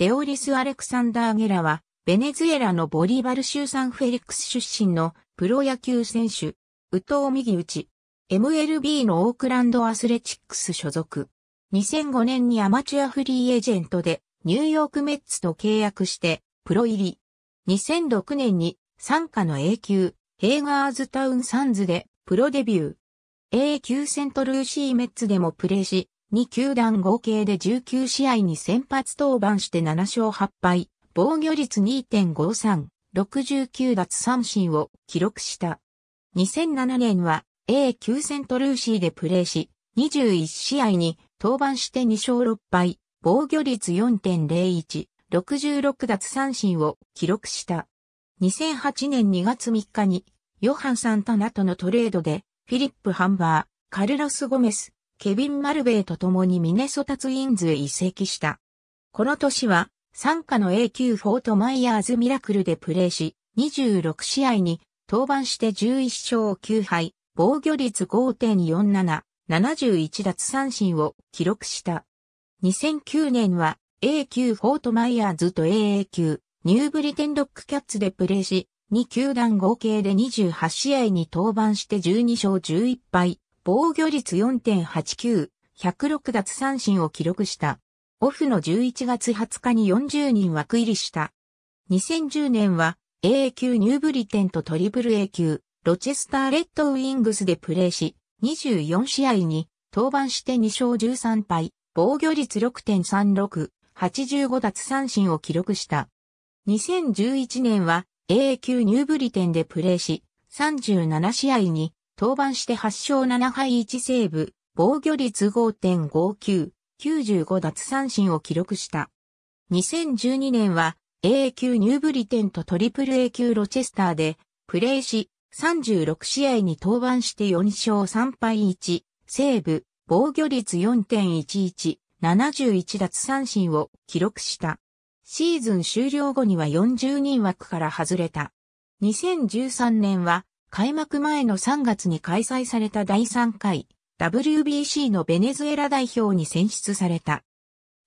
デオリス・アレクサンダー・ゲラは、ベネズエラのボリバル州サンフェリックス出身のプロ野球選手、ウト藤右打ち、MLB のオークランドアスレチックス所属。2005年にアマチュアフリーエージェントでニューヨークメッツと契約してプロ入り。2006年に参加の A 級ヘイガーズタウンサンズでプロデビュー。A 級セントルーシーメッツでもプレーし、2球団合計で19試合に先発登板して7勝8敗、防御率2.53、69奪三振を記録した。2007年は A 級セントルーシーでプレーし、21試合に登板して2勝6敗、防御率4.01、66奪三振を記録した。2008年2月3日に、ヨハン・サンタナとのトレードで、フィリップ・ハンバー、カルロス・ゴメス、ケビン・マルベイと共にミネソタツインズへ移籍した。この年は、参加の A 級フォート・マイヤーズ・ミラクルでプレーし、26試合に登板して11勝9敗、防御率5.47、71奪三振を記録した。2009年は A 級フォートマイヤーズと AA 級ニューブリテンドックキャッツでプレーし、2球団合計で28試合に登板して12勝11敗、防御率4.89、106奪三振を記録した。オフの11月20日に40人枠入りした。2010年は A 級ニューブリテンとトリプル A 級、ロチェスターレッドウィングスでプレーし、24試合に登板して2勝13敗、防御率6.36、85奪三振を記録した。2011年は A 級ニューブリテンでプレーし、37試合に登板して8勝7敗1セーブ、防御率5.59、95奪三振を記録した。2012年は A 級ニューブリテンとトリプル A 級ロチェスターでプレーし36試合に登板して4勝3敗1、セーブ、防御率4.11、71奪三振を記録した。シーズン終了後には40人枠から外れた。2013年は開幕前の3月に開催された第3回 WBC のベネズエラ代表に選出された。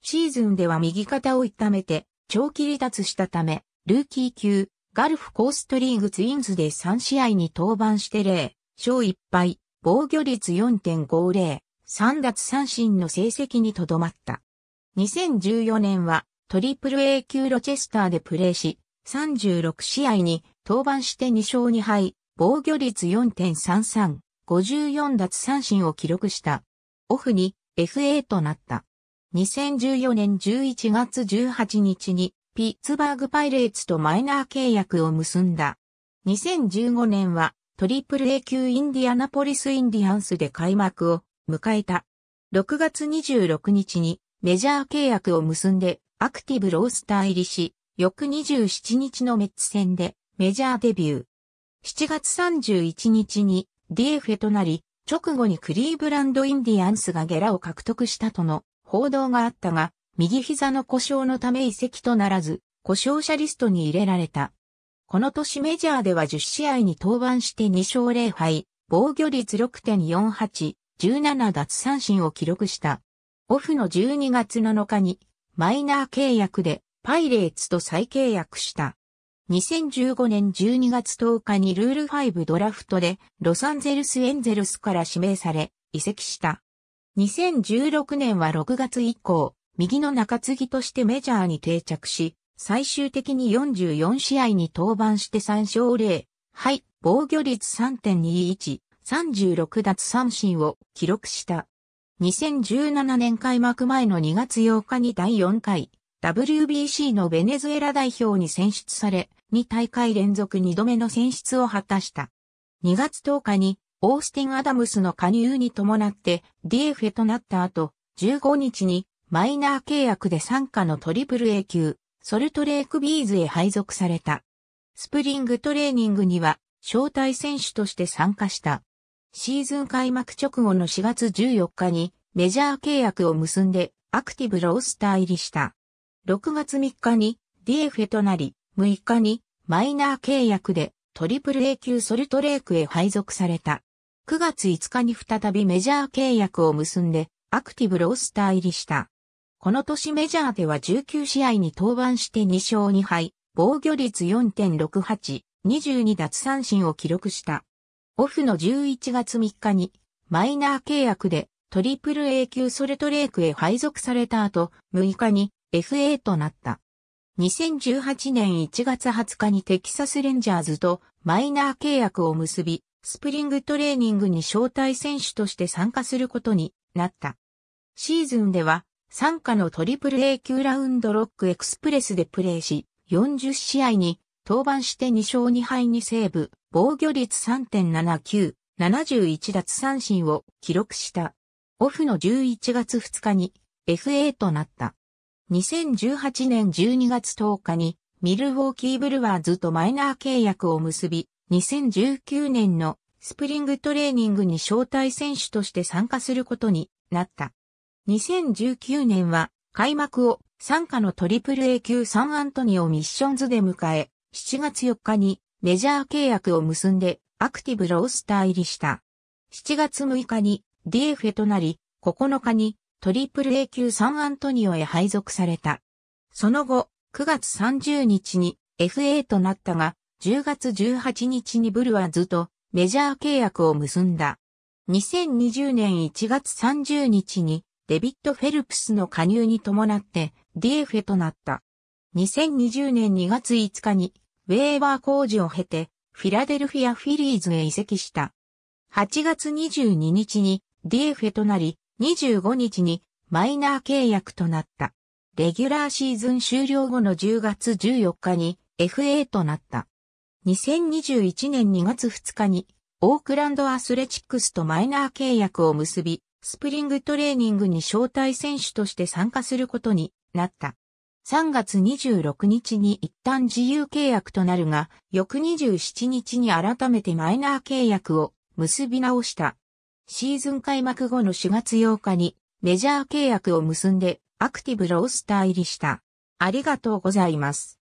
シーズンでは右肩を痛めて長期離脱したため、ルーキー級ガルフコーストリーグツインズで3試合に登板して0勝1敗、防御率4.50、3奪三振の成績にとどまった。2014年はトリプル A 級ロチェスターでプレーし、36試合に登板して2勝2敗、防御率4.33、54奪三振を記録した。オフに FA となった。2014年11月18日にピッツバーグパイレーツとマイナー契約を結んだ。2015年はトリプル A 級インディアナポリスインディアンスで開幕を迎えた。6月26日にメジャー契約を結んでアクティブロースター入りし、翌27日のメッツ戦でメジャーデビュー。7月31日に d f となり、直後にクリーブランドインディアンスがゲラを獲得したとの報道があったが、右膝の故障のため移籍とならず、故障者リストに入れられた。この年メジャーでは10試合に登板して2勝0敗、防御率6.48、17奪三振を記録した。オフの12月7日にマイナー契約でパイレーツと再契約した。2015年12月10日にルール5ドラフトでロサンゼルスエンゼルスから指名され移籍した。2016年は6月以降、右の中継ぎとしてメジャーに定着し、最終的に44試合に登板して3勝0、はい、防御率3.21、36奪三振を記録した。2017年開幕前の2月8日に第4回 WBC のベネズエラ代表に選出され、2大会連続2度目の選出を果たした。2月10日に、オースティン・アダムスの加入に伴って DFA となった後、15日にマイナー契約で参加のトリプル A 級、ソルトレークビーズへ配属された。スプリングトレーニングには招待選手として参加した。シーズン開幕直後の4月14日にメジャー契約を結んでアクティブロースター入りした。6月3日に DFA となり、6日にマイナー契約でトリプル A 級ソルトレークへ配属された。9月5日に再びメジャー契約を結んでアクティブロースター入りした。この年メジャーでは19試合に登板して2勝2敗、防御率4.68、22奪三振を記録した。オフの11月3日にマイナー契約でトリプル A 級ソルトレークへ配属された後、6日に FA となった。2018年1月20日にテキサスレンジャーズとマイナー契約を結び、スプリングトレーニングに招待選手として参加することになった。シーズンでは、参加のトリプル A 級ラウンドロックエクスプレスでプレーし、40試合に登板して2勝2敗にセーブ、防御率3.79、71奪三振を記録した。オフの11月2日に FA となった。2018年12月10日にミルウォーキーブルワーズとマイナー契約を結び、2019年のスプリングトレーニングに招待選手として参加することになった。2019年は開幕を参加のトリプル A 級サンアントニオミッションズで迎え、7月4日にメジャー契約を結んでアクティブロースター入りした。7月6日に DF となり、9日にトリプル A 級サンアントニオへ配属された。その後、9月30日に FA となったが、10月18日にブルワーズとメジャー契約を結んだ。2020年1月30日にデビッド・フェルプスの加入に伴って DF となった。2020年2月5日にウェーバー工事を経てフィラデルフィア・フィリーズへ移籍した。8月22日に DF となり、25日にマイナー契約となった。レギュラーシーズン終了後の10月14日に FA となった。2021年2月2日にオークランドアスレチックスとマイナー契約を結び、スプリングトレーニングに招待選手として参加することになった。3月26日に一旦自由契約となるが、翌27日に改めてマイナー契約を結び直した。シーズン開幕後の4月8日にメジャー契約を結んでアクティブロースター入りした。ありがとうございます。